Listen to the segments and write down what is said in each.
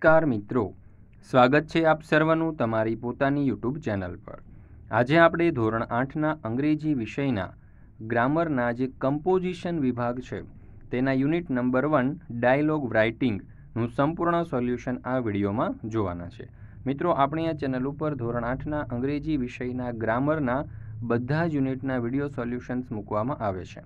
નમસ્કાર મિત્રો સ્વાગત છે આપ સર્વનું તમારી પોતાની યુટ્યુબ ચેનલ પર આજે આપણે ધોરણ આઠના અંગ્રેજી વિષયના ગ્રામરના જે કમ્પોઝિશન વિભાગ છે તેના યુનિટ નંબર વન ડાયલોગ રાઇટિંગનું સંપૂર્ણ સોલ્યુશન આ વિડીયોમાં જોવાના છે મિત્રો આપણે આ ચેનલ ઉપર ધોરણ આઠના અંગ્રેજી વિષયના ગ્રામરના બધા જ યુનિટના વિડીયો સોલ્યુશન્સ મૂકવામાં આવે છે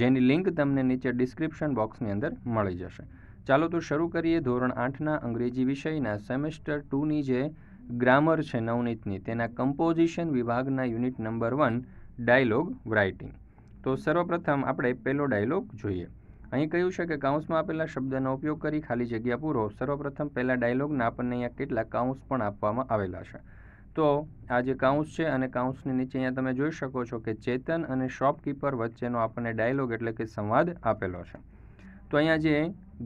જેની લિંક તમને નીચે ડિસ્ક્રિપ્શન બોક્સની અંદર મળી જશે ચાલો તો શરૂ કરીએ ધોરણ આઠના અંગ્રેજી વિષયના સેમેસ્ટર ટુની જે ગ્રામર છે નવનીતની તેના કમ્પોઝિશન વિભાગના unit number one dialogue writing તો સર્વપ્રથમ આપણે પહેલો ડાયલોગ જોઈએ અહીં કહ્યું છે કે કાઉન્સમાં આપેલા શબ્દનો ઉપયોગ કરી ખાલી જગ્યા પૂરો સર્વપ્રથમ પહેલા ડાયલોગના આપણને અહીંયા કેટલા કાઉન્સ પણ આપવામાં આવેલા છે તો આ જે કાઉન્સ છે અને કાઉન્સની નીચે અહીંયા તમે જોઈ શકો છો કે ચેતન અને શોપકીપર વચ્ચેનો આપણને ડાયલોગ એટલે કે સંવાદ આપેલો છે તો અહીંયા જે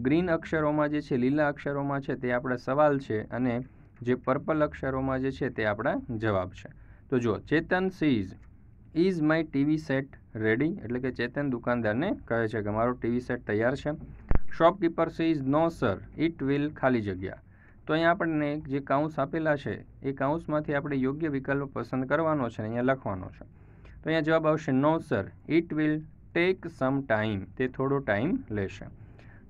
ગ્રીન અક્ષરોમાં જે છે લીલા અક્ષરોમાં છે તે આપણા સવાલ છે અને જે પર્પલ અક્ષરોમાં જે છે તે આપણા જવાબ છે તો જો Chetan says is my TV set ready એટલે કે ચેતન દુકાનદારને કહે છે કે મારો ટીવી સેટ તૈયાર છે shopkeeper says no sir it will ખાલી જગ્યા તો અહીંયા આપણને જે કાઉન્સ આપેલા છે એ કાઉન્સમાંથી આપણે યોગ્ય વિકલ્પ પસંદ કરવાનો છે અને અહીંયા લખવાનો છે તો અહીંયા જવાબ આવશે no sir it will take some time તે થોડો ટાઈમ લેશે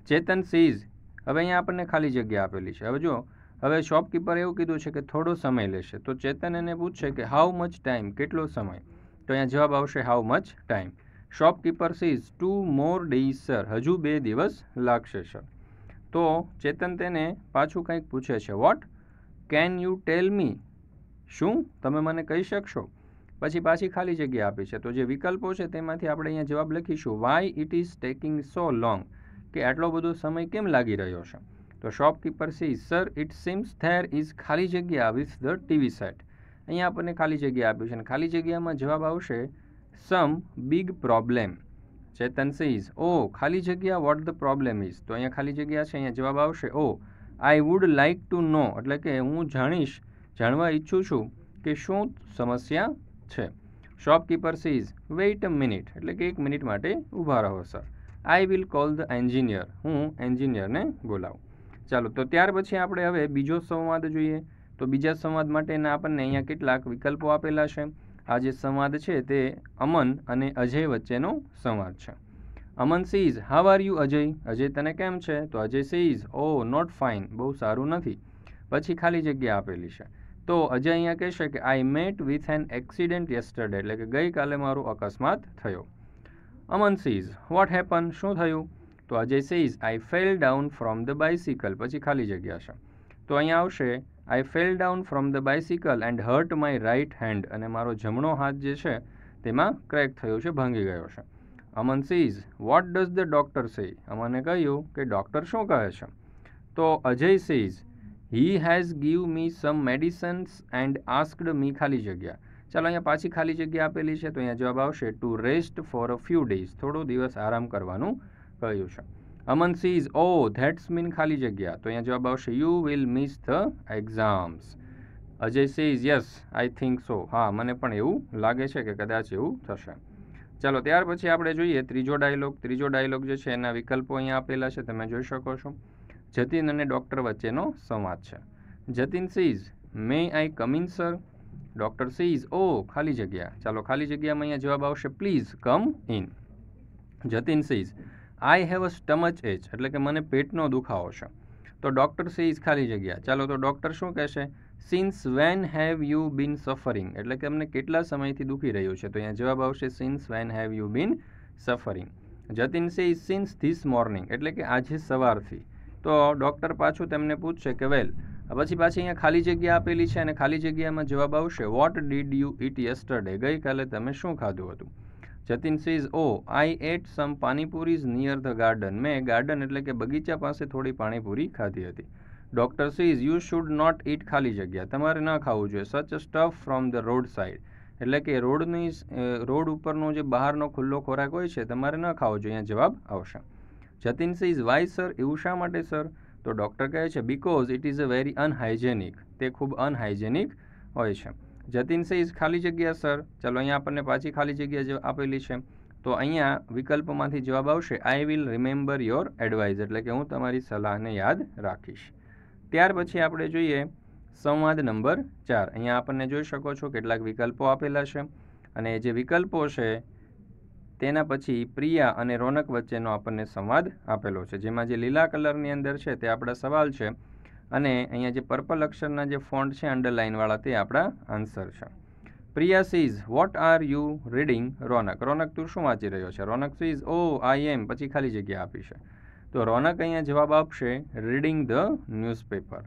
ચેતન સીઝ હવે અહીંયા આપણને ખાલી જગ્યા આપેલી છે હવે જો હવે શોપકીપર એવું કીધું છે કે થોડો સમય લેશે તો ચેતન એને પૂછશે કે હાઉ મચ ટાઈમ કેટલો સમય તો અહીંયા જવાબ આવશે how much time shopkeeper says two more days sir હજુ બે દિવસ લાગશે સર તો ચેતન તેને પાછું કંઈક પૂછે છે what can you tell me શું તમે મને કહી શકશો પછી પાછી ખાલી જગ્યા આપી છે તો જે વિકલ્પો છે તેમાંથી આપણે અહીંયા જવાબ લખીશું why it is taking so long કે આટલો બધો સમય કેમ લાગી રહ્યો છે તો shopkeeper says sir it seems there is ખાલી જગ્યા વિથ ધ ટીવી સેટ અહીંયા આપણને ખાલી જગ્યા આપ્યું છે અને ખાલી જગ્યામાં જવાબ આવશે some big problem Chetan says oh oh, ખાલી જગ્યા વોટ ધ પ્રોબ્લેમ ઇઝ તો અહીંયા ખાલી જગ્યા છે અહીંયા જવાબ આવશે oh I would like to know એટલે કે હું જાણીશ જાણવા ઈચ્છું છું કે શું સમસ્યા છે shopkeeper says wait a minute એટલે કે એક મિનિટ માટે ઊભા રહો sir I will call the engineer હું એન્જિનિયરને બોલાવું ચાલો તો ત્યાર પછી આપણે હવે બીજો સંવાદ જોઈએ તો બીજા સંવાદ માટેના આપણને અહીંયા કેટલાક વિકલ્પો આપેલા છે આ જે સંવાદ છે તે અમન અને અજય વચ્ચેનો સંવાદ છે Aman says how are you Ajay Ajay તને કેમ છે તો Ajay says oh not fine બહુ સારું નથી પછી ખાલી જગ્યા આપેલી છે તો અજય અહીંયા કહેશે કે I met with an accident yesterday એટલે કે ગઈકાલે મારો અકસ્માત થયો અમન સીઝ વોટ હેપન શું થયું તો Ajay says I fell down from the bicycle પછી ખાલી જગ્યા છે તો અહીંયા આવશે I fell down from the bicycle and hurt my right hand અને મારો જમણો હાથ જે છે તેમાં ક્રેક થયો છે ભાંગી ગયો છે Aman says what does the doctor say અમને કહ્યું કે ડૉક્ટર શું કહે છે તો Ajay says he has give me some medicines and asked me ખાલી જગ્યા ચાલો અહીંયા પાછી ખાલી જગ્યા આપેલી છે તો અહીંયા જવાબ આવશે to rest for a few days થોડો દિવસ આરામ કરવાનું કહ્યું છે Aman says oh that's mean ખાલી જગ્યા તો અહીંયા જવાબ આવશે you will miss the exams Ajay says yes I think so હા મને પણ એવું લાગે છે કે કદાચ એવું થશે ચાલો ત્યાર પછી આપણે જોઈએ ત્રીજો ડાયલોગ ત્રીજો ડાયલોગ જે છે એના વિકલ્પો અહીંયા આપેલા છે તમે જોઈ શકો છો જતીન અને ડૉક્ટર વચ્ચેનો સંવાદ છે Jatin says may I come in sir doctor says oh ખાલી જગ્યા ચાલો ખાલી જગ્યામાં અહીંયા જવાબ આવશે please come in Jatin says I have a stomach ache એટલે કે મને પેટનો દુખાવો છે તો ડૉક્ટર સીઝ ખાલી જગ્યા ચાલો તો ડૉક્ટર શું કહેશે since when have you been suffering એટલે કે અમને કેટલા સમયથી દુખી રહ્યું છે તો અહીંયા જવાબ આવશે since when have you been suffering Jatin says since this morning એટલે કે આજે સવારથી તો ડૉક્ટર પાછું તેમને પૂછશે કે વેલ પછી પાછી અહીંયા ખાલી જગ્યા આપેલી છે અને ખાલી જગ્યામાં જવાબ આવશે what did you eat yesterday ગઈકાલે તમે શું ખાધું હતું Jatin says oh I ate some panipuris near the garden મેં ગાર્ડન એટલે કે બગીચા પાસે થોડી પાણીપુરી ખાધી હતી doctor says you should not eat ખાલી જગ્યા તમારે ન ખાવું જોઈએ such stuff from the road side એટલે કે રોડની રોડ ઉપરનો જે બહારનો ખુલ્લો ખોરાક હોય છે તમારે ન ખાવો જોઈએ અહીંયા જવાબ આવશે જતીન સીઝ વાય સર એવું શા માટે સર તો ડૉક્ટર કહે છે because it is a very unhygienic તે ખૂબ અનહાઇજેનિક હોય છે જતીન સે સેઝ ખાલી જગ્યા સર ચલો અહીંયા આપણને પાછી ખાલી જગ્યા આપેલી છે તો અહીંયા વિકલ્પમાંથી જવાબ આવશે I will remember your advice એટલે કે હું તમારી સલાહને યાદ રાખીશ ત્યાર પછી આપણે જોઈએ સંવાદ નંબર ચાર અહીંયા આપણને જોઈ શકો છો કેટલાક વિકલ્પો આપેલા છે અને જે વિકલ્પો છે તેના પછી પ્રિયા અને રોનક વચ્ચેનો આપણને સંવાદ આપેલો છે જેમાં જે લીલા કલરની અંદર છે તે આપણા સવાલ છે અને અહીંયા જે પર્પલ અક્ષરના જે ફોન્ટ છે અંડરલાઇનવાળા તે આપણા આન્સર છે Priya says what are you reading Ronak Ronak તું શું વાંચી રહ્યો છે રોનક સીઝ ઓ આઈ એમ પછી ખાલી જગ્યા આપી છે તો રોનક અહીંયા જવાબ આપશે reading the newspaper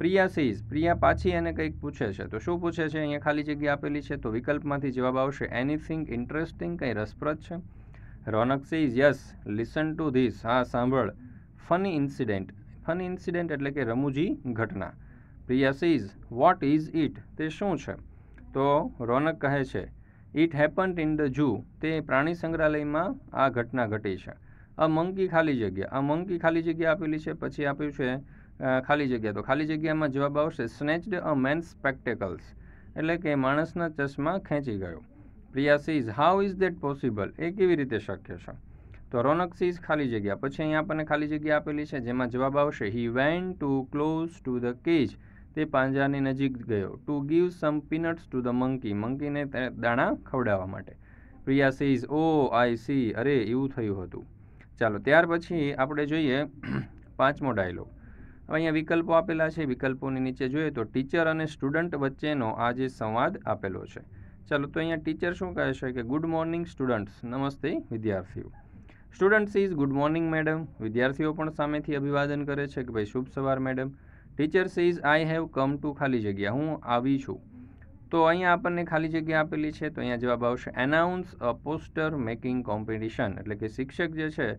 Priya says Priya પાછી એને કંઈક પૂછે છે તો શું પૂછે છે અહીંયા ખાલી જગ્યા આપેલી છે તો વિકલ્પમાંથી જવાબ આવશે એનીથિંગ ઇન્ટરેસ્ટિંગ કંઈ રસપ્રદ છે Ronak says yes listen to this હા સાંભળ ફની ઇન્સિડેન્ટ ફની ઇન્સિડેન્ટ એટલે કે રમૂજી ઘટના Priya Priya says what is it તે શું છે તો રોનક કહે છે it happened in the zoo તે પ્રાણી સંગ્રહાલયમાં આ ઘટના ઘટી છે અ મંકી ખાલી જગ્યા આ મંકી ખાલી જગ્યા આપેલી છે પછી આપ્યું છે ખાલી જગ્યા તો ખાલી જગ્યામાં જવાબ આવશે સ્નેચડ અ મેન સ્પેક્ટેકલ્સ એટલે કે માણસના ચશ્મા ખેંચી ગયો Priya says how is that possible એ કેવી રીતે શક્ય છે તો રોનક સીઝ ખાલી જગ્યા પછી અહીંયા આપણને ખાલી જગ્યા આપેલી છે જેમાં જવાબ આવશે he went too close to the cage તે પાંજરાની નજીક ગયો to give some peanuts to the monkey મંકીને દાણા ખવડાવવા માટે Priya says oh I see અરે એવું થયું હતું ચાલો ત્યાર પછી આપણે જોઈએ પાંચમો ડાયલોગ હવે અહીંયા વિકલ્પો આપેલા છે વિકલ્પોની નીચે જોઈએ તો ટીચર અને સ્ટુડન્ટ વચ્ચેનો આ જે સંવાદ આપેલો છે ચાલો તો અહીંયા ટીચર શું કહે છે કે ગુડ મોર્નિંગ સ્ટુડન્ટ્સ નમસ્તે વિદ્યાર્થીઓ students is good morning madam વિદ્યાર્થીઓ પણ સામેથી અભિવાદન કરે છે કે ભાઈ શુભ સવાર madam teachers is I have come to ખાલી જગ્યા હું આવી છું તો અહીંયા આપણને ખાલી જગ્યા આપેલી છે તો અહીંયા જવાબ આવશે announce a poster making competition એટલે કે શિક્ષક જે છે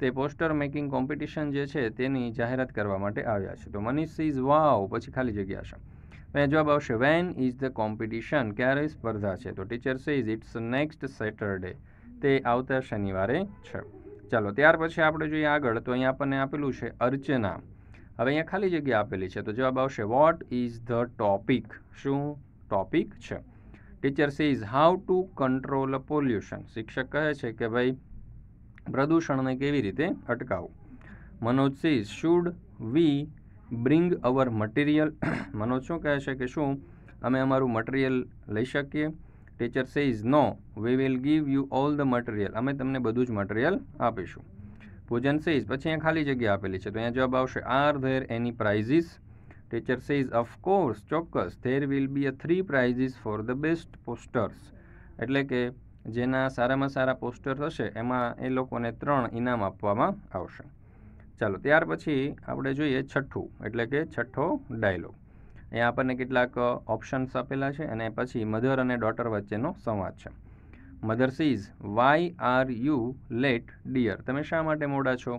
તે પોસ્ટર મેકિંગ કોમ્પિટિશન જે છે તેની જાહેરાત કરવા માટે આવ્યા છે તો મનીષ ઇઝ વાવ પછી ખાલી જગ્યા છે તો જવાબ આવશે વેન ઇઝ ધ કોમ્પિટિશન ક્યારે સ્પર્ધા છે તો teacher is it's next Saturday તે આવતા શનિવારે છે ચાલો ત્યાર પછી આપણે જોઈએ આગળ તો અહીંયા આપણને આપેલું છે અર્ચના હવે અહીંયા ખાલી જગ્યા આપેલી છે તો જવાબ આવશે વોટ ઇઝ ધ ટોપિક શું ટોપિક છે teacher is how to control pollution શિક્ષક કહે છે કે ભાઈ પ્રદૂષણને કેવી રીતે અટકાવવું Manoj Singh should we bring our material Manoj શું કહે છે કે શું અમે અમારું મટીરિયલ લઈ શકીએ teacher says no we will give you all the material અમે તમને બધું જ મટીરિયલ આપીશું પૂજન સેઇઝ પછી અહીંયા ખાલી જગ્યા આપેલી છે તો અહીંયા જવાબ આવશે are there any prizes teacher says of course ચોક્કસ there will be a three prizes for the best posters એટલે કે જેના સારામાં સારા પોસ્ટર થશે એમાં એ લોકોને ત્રણ ઇનામ આપવામાં આવશે ચાલો ત્યાર પછી આપણે જોઈએ છઠ્ઠું એટલે કે છઠ્ઠો ડાયલોગ અહીંયા આપણને કેટલાક ઓપ્શન્સ આપેલા છે અને પછી મધર અને ડોટર વચ્ચેનો સંવાદ છે mother says why are you late dear તમે શા માટે મોડા છો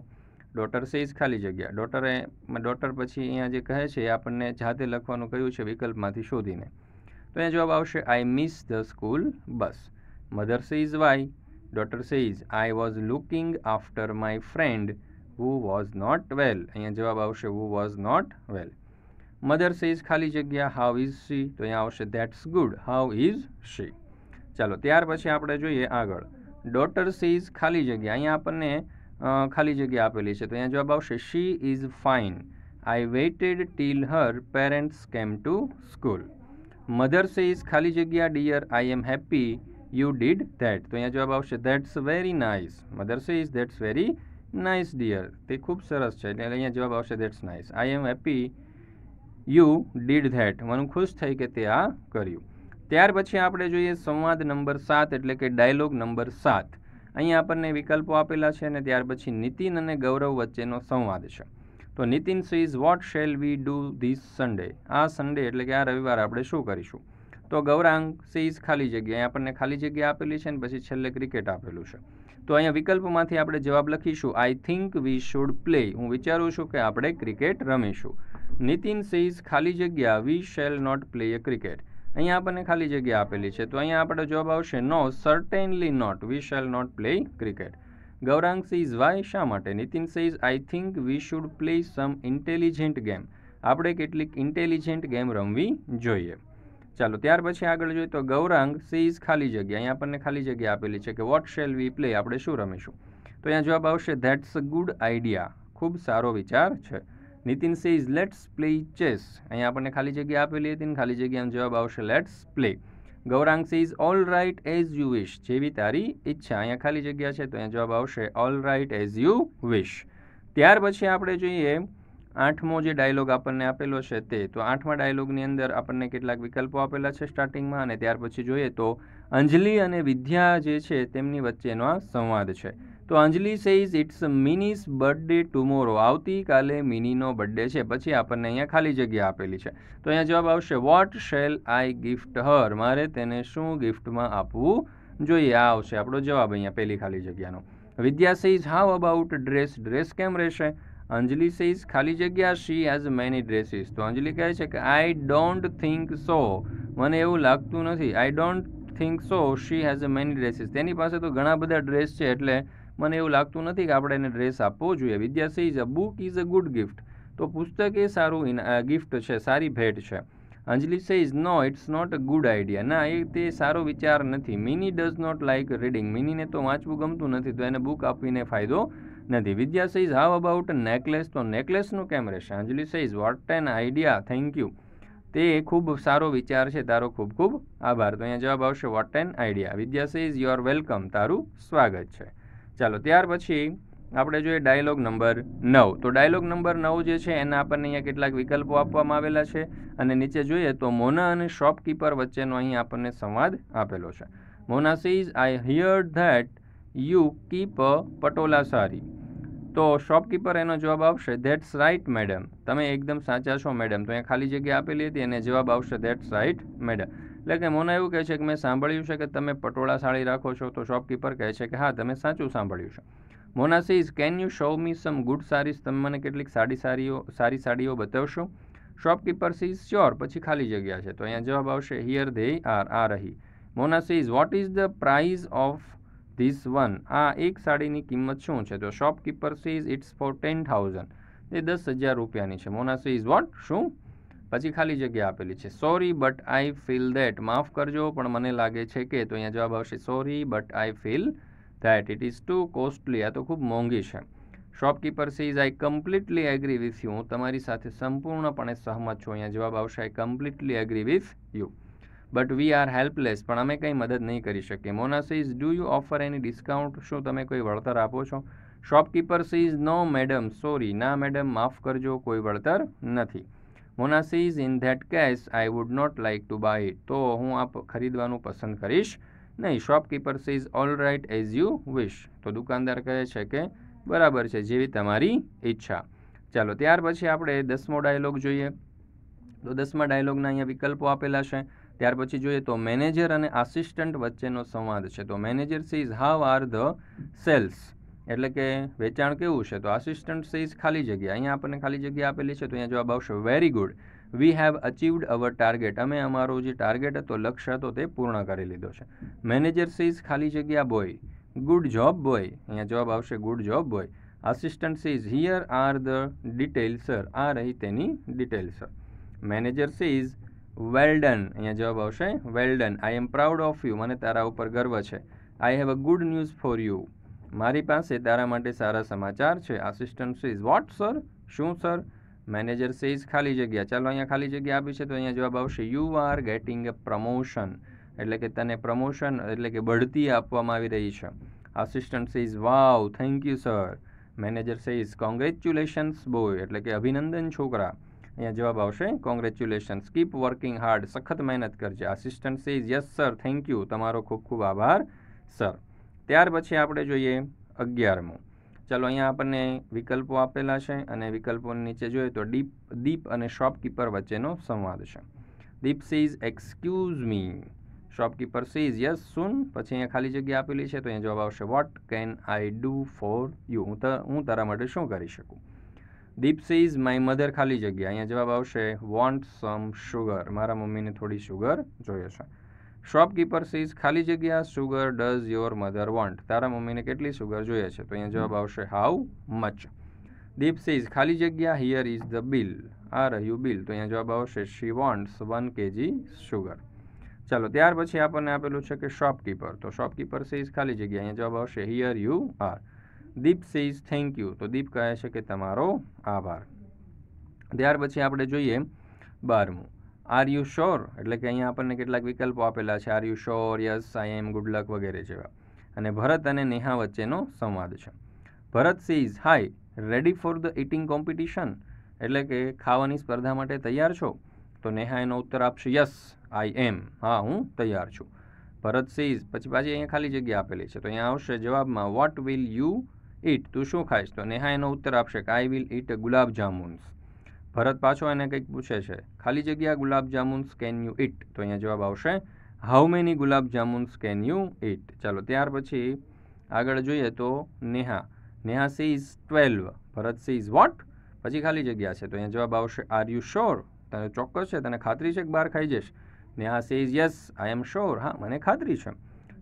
ડોટર સીઝ ખાલી જગ્યા ડોટરે ડોટર પછી અહીંયા જે કહે છે એ આપણને જાતે લખવાનું કહ્યું છે વિકલ્પમાંથી શોધીને તો અહીંયા જવાબ આવશે I miss the school bus mother says why daughter says I was looking after my friend who was not well અહીંયા જવાબ આવશે who was not well mother says ખાલી જગ્યા હાઉ ઇઝ શી તો અહીંયા આવશે that's good how is she ચાલો ત્યાર પછી આપણે જોઈએ આગળ ડોટર સેઝ ખાલી જગ્યા અહીંયા આપણને ખાલી જગ્યા આપેલી છે તો અહીંયા જવાબ આવશે she is fine I waited till her parents came to school mother says ખાલી જગ્યા dear I am happy you did that તો અહીંયા જવાબ આવશે that's very nice mother says that's very nice dear તે ખૂબ સરસ છે એટલે અહીંયા જવાબ આવશે that's nice I am happy you did that મને ખુશ થઈ કે તે આ કર્યું ત્યાર પછી આપણે જોઈએ સંવાદ નંબર સાત એટલે કે ડાયલોગ નંબર સાત અહીંયા આપણને વિકલ્પો આપેલા છે અને ત્યાર પછી નીતિન અને ગૌરવ વચ્ચેનો સંવાદ છે તો Nitin says what shall we do this Sunday આ સન્ડે એટલે કે આ રવિવાર આપણે શું કરીશું તો ગૌરાંગ સીઝ ખાલી જગ્યા આપણને ખાલી જગ્યા આપેલી છે અને પછી છેલ્લે ક્રિકેટ આપેલું છે તો અહીંયા વિકલ્પમાંથી આપણે જવાબ લખીશું I think we should play હું વિચારું છું કે આપણે ક્રિકેટ રમીશું નીતિન સીઝ ખાલી જગ્યા we shall not play a cricket અહીંયા આપણને ખાલી જગ્યા આપેલી છે તો અહીંયા આપણો જવાબ આવશે no certainly not we shall not play cricket Gaurang says why શા માટે Nitin says I think we should play some intelligent game આપણે કેટલીક ઇન્ટેલિજન્ટ ગેમ રમવી જોઈએ ચાલો ત્યાર પછી આગળ જોઈએ તો ગૌરાંગ સી ઇઝ ખાલી જગ્યા અહીંયા આપણને ખાલી જગ્યા આપેલી છે કે વોટ શેલ વી પ્લે આપણે શું રમીશું તો અહીંયા જવાબ આવશે ધેટ્સ અ ગુડ આઈડિયા ખૂબ સારો વિચાર છે Nitin is let's play chess અહીંયા આપણને ખાલી જગ્યા આપેલી હતી ખાલી જગ્યાનો જવાબ આવશે let's play Gaurang says all right as you wish જેવી તારી ઈચ્છા અહીંયા ખાલી જગ્યા છે તો અહીંયા જવાબ આવશે all right as you wish ત્યાર પછી આપણે જોઈએ આઠમો જે ડાયલોગ આપણને આપેલો છે તે તો આઠમા ડાયલોગની અંદર આપણને કેટલાક વિકલ્પો આપેલા છે સ્ટાર્ટિંગમાં અને ત્યાર પછી જોઈએ તો અંજલિ અને વિદ્યા જે છે તેમની વચ્ચેનો આ સંવાદ છે તો Anjali says it's Mini's birthday tomorrow આવતીકાલે મિનીનો બર્થડે છે પછી આપણને અહીંયા ખાલી જગ્યા આપેલી છે તો અહીંયા જવાબ આવશે what shall I gift her મારે તેને શું ગિફ્ટમાં આપવું જોઈએ આ આવશે આપણો જવાબ અહીંયા પહેલી ખાલી જગ્યાનો Vidya says how about dress dress કેમ રહેશે અંજલિ સેઝ ખાલી જગ્યા શી હેઝ મેની ડ્રેસીસ તો અંજલિ કહે છે કે આઈ ડોન્ટ થિંક સો મને એવું લાગતું નથી I don't think so she has many dresses તેની પાસે તો ઘણા બધા ડ્રેસ છે એટલે મને એવું લાગતું નથી કે આપણે એને ડ્રેસ આપવો જોઈએ Vidya says a book is a good gift તો પુસ્તક એ સારું ગિફ્ટ છે સારી ભેટ છે Anjali says no it's not a good idea ના એ તે સારો વિચાર નથી Mini does not like reading મિનીને તો વાંચવું ગમતું નથી તો એને બુક આપીને ફાયદો નથી Vidya says how about necklace તો નેકલેસનું કેમ રહેશે Anjali says what an idea thank you તે ખૂબ સારો વિચાર છે તારો ખૂબ ખૂબ આભાર તો અહીંયા જવાબ આવશે what an idea Vidya says you're welcome તારું સ્વાગત છે ચાલો ત્યાર પછી આપણે જોઈએ ડાયલોગ નંબર નવ તો ડાયલોગ નંબર નવ જે છે એના આપણને અહીંયા કેટલાક વિકલ્પો આપવામાં આવેલા છે અને નીચે જોઈએ તો મોના અને શોપકીપર વચ્ચેનો અહીં આપણને સંવાદ આપેલો છે Mona says I hear that you keep a patola sari તો શોપકીપર એનો જવાબ આવશે ધેટ્સ રાઇટ મેડમ તમે એકદમ સાચા છો મેડમ તો અહીંયા ખાલી જગ્યા આપેલી હતી એને જવાબ આવશે ધેટ્સ રાઇટ મેડમ એટલે કે મોના એવું કહે છે કે મેં સાંભળ્યું છે કે તમે પટોળા સાડી રાખો છો તો શોપકીપર કહે છે કે હા તમે સાચું સાંભળ્યું છે Mona says can you show me some good saris તમે મને કેટલીક સાડી સારીઓ સારી સાડીઓ બતાવશો શોપકીપર સીઝ શ્યોર પછી ખાલી જગ્યા છે તો અહીંયા જવાબ આવશે હિયર ધે આર આ રહી Mona says what is the price of this one આ એક સાડીની કિંમત શું છે તો shopkeeper says it's for ten thousand એ દસ હજાર રૂપિયાની છે મોના સીઝ વોટ શું પછી ખાલી જગ્યા આપેલી છે sorry but I feel that માફ કરજો પણ મને લાગે છે કે તો અહીંયા જવાબ આવશે sorry but I feel that it is too costly આ તો ખૂબ મોંઘી છે shopkeeper says I completely agree with you હું તમારી સાથે સંપૂર્ણપણે સહમત છું અહીંયા જવાબ આવશે I completely agree with you but we are helpless પણ અમે કંઈ મદદ નહીં કરી શકીએ Mona says do you offer any discount શું તમે કોઈ વળતર આપો છો shopkeeper says no madam sorry ના મેડમ માફ કરજો કોઈ વળતર નથી Mona says in that case I would not like to buy it તો હું આપ ખરીદવાનું પસંદ કરીશ નહીં shopkeeper says all right as you wish તો દુકાનદાર કહે છે કે બરાબર છે જેવી તમારી ઈચ્છા ચાલો ત્યાર પછી આપણે દસમો ડાયલોગ જોઈએ તો દસમા ડાયલોગના અહીંયા વિકલ્પો આપેલા છે ત્યાર પછી જોઈએ તો મેનેજર અને આસિસ્ટન્ટ વચ્ચેનો સંવાદ છે તો manager says how are the sales એટલે કે વેચાણ કેવું છે તો આસિસ્ટન્ટ સીઝ ખાલી જગ્યા અહીંયા આપણને ખાલી જગ્યા આપેલી છે તો અહીંયા જવાબ આવશે very good we have achieved our target અમે અમારો જે ટાર્ગેટ હતો લક્ષ્ય હતો તે પૂર્ણ કરી લીધો છે મેનેજર સીઝ ખાલી જગ્યા બોય ગુડ જોબ બોય અહીંયા જવાબ આવશે good job boy assistant says here are the detail sir આ રહી તેની detail sir manager says well done અહીંયા જવાબ આવશે well done I am proud of you મને તારા ઉપર ગર્વ છે I have a good news for you મારી પાસે તારા માટે સારા સમાચાર છે આસિસ્ટન્ટ ઇઝ વોટ સર શું સર મેનેજર સેઝ ખાલી જગ્યા ચાલો અહીંયા ખાલી જગ્યા આપી છે તો અહીંયા જવાબ આવશે you are getting a promotion એટલે કે તને પ્રમોશન એટલે કે બઢતી આપવામાં આવી રહી છે assistant says wow thank you sir manager says congratulations boy એટલે કે અભિનંદન છોકરા અહીંયા જવાબ આવશે કોંગ્રેચ્યુલેશન કીપ વર્કિંગ હાર્ડ સખત મહેનત કરજે assistant says yes sir thank you તમારો ખૂબ ખૂબ આભાર સર ત્યાર પછી આપણે જોઈએ અગિયારમું ચાલો અહીંયા આપણને વિકલ્પો આપેલા છે અને વિકલ્પોની નીચે જોઈએ તો ડીપ દીપ અને શોપકીપર વચ્ચેનો સંવાદ છે Deep says excuse me shopkeeper says yes son પછી અહીંયા ખાલી જગ્યા આપેલી છે તો અહીંયા જવાબ આવશે what can I do for you હું હું તારા માટે શું કરી શકું દીપ્સ ઇઝ માય મધર ખાલી જગ્યા અહીંયા જવાબ આવશે વોન્ટ સમ શુગર મારા મમ્મીને થોડી શુગર જોઈએ છે શોપકીપર સીઝ ખાલી જગ્યા sugar does your mother want તારા મમ્મીને કેટલી શુગર જોઈએ છે તો અહીંયા જવાબ આવશે હાઉ મચ દીપ્સ ઇઝ ખાલી જગ્યા હિયર ઇઝ ધ બિલ આ રહ્યું બિલ તો અહીંયા જવાબ આવશે she wants one KG sugar ચાલો ત્યાર પછી આપણને આપેલું છે કે શોપકીપર તો શોપકીપર સીઝ ખાલી જગ્યા અહીંયા જવાબ આવશે here you are Deep says thank you તો દીપ કહે છે કે તમારો આભાર ત્યાર પછી આપણે જોઈએ બારમું આર યુ શ્યોર એટલે કે અહીંયા આપણને કેટલાક વિકલ્પો આપેલા છે are you sure yes I am good luck વગેરે જેવા અને ભરત અને નેહા વચ્ચેનો સંવાદ છે Bharat says hi ready for the eating competition એટલે કે ખાવાની સ્પર્ધા માટે તૈયાર છો તો નેહા એનો ઉત્તર આપશે યસ આઈ એમ હા હું તૈયાર છું ભરત સીઝ પછી પાછી અહીંયા ખાલી જગ્યા આપેલી છે તો અહીંયા આવશે જવાબમાં વોટ વિલ યુ ઈટ તું શું ખાઈશ તો નેહા એનો ઉત્તર આપશે કે આઈ વિલ ઈટ ગુલાબ જાંબુન્સ ભરત પાછો એને કંઈક પૂછે છે ખાલી જગ્યા ગુલાબ જામુન્સ કેન યુ ઈટ તો અહીંયા જવાબ આવશે how many gulab jamuns can you eat ચાલો ત્યાર પછી આગળ જોઈએ તો Neha Neha says twelve Bharat says what પછી ખાલી જગ્યા છે તો અહીંયા જવાબ આવશે આર યુ શ્યોર તને ચોક્કસ છે તને ખાતરી છે કે બહાર ખાઈ જઈશ Neha says yes I am sure હા મને ખાતરી છે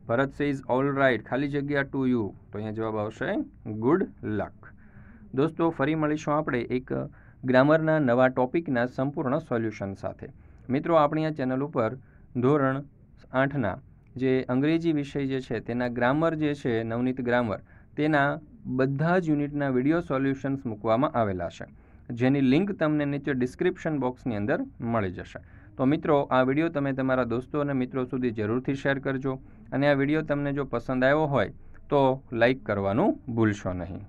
ભરત સે ઇઝ ઓલ રાઇટ ખાલી જગ્યા ટુ યુ તો અહીંયા જવાબ આવશે ગુડ લક દોસ્તો ફરી મળીશું આપણે એક ગ્રામરના નવા ટોપિકના સંપૂર્ણ સોલ્યુશન સાથે મિત્રો આપણી આ ચેનલ ઉપર ધોરણ આઠના જે અંગ્રેજી વિષય જે છે તેના ગ્રામર જે છે નવનીત ગ્રામર તેના બધા જ યુનિટના વિડીયો સોલ્યુશન્સ મૂકવામાં આવેલા છે જેની લિંક તમને નીચે ડિસ્ક્રિપ્શન બોક્સની અંદર મળી જશે તો મિત્રો આ વિડીયો તમે તમારા દોસ્તો અને મિત્રો સુધી જરૂરથી શેર કરજો અને આ વિડીયો તમને જો પસંદ આવ્યો હોય તો લાઈક કરવાનું ભૂલશો નહીં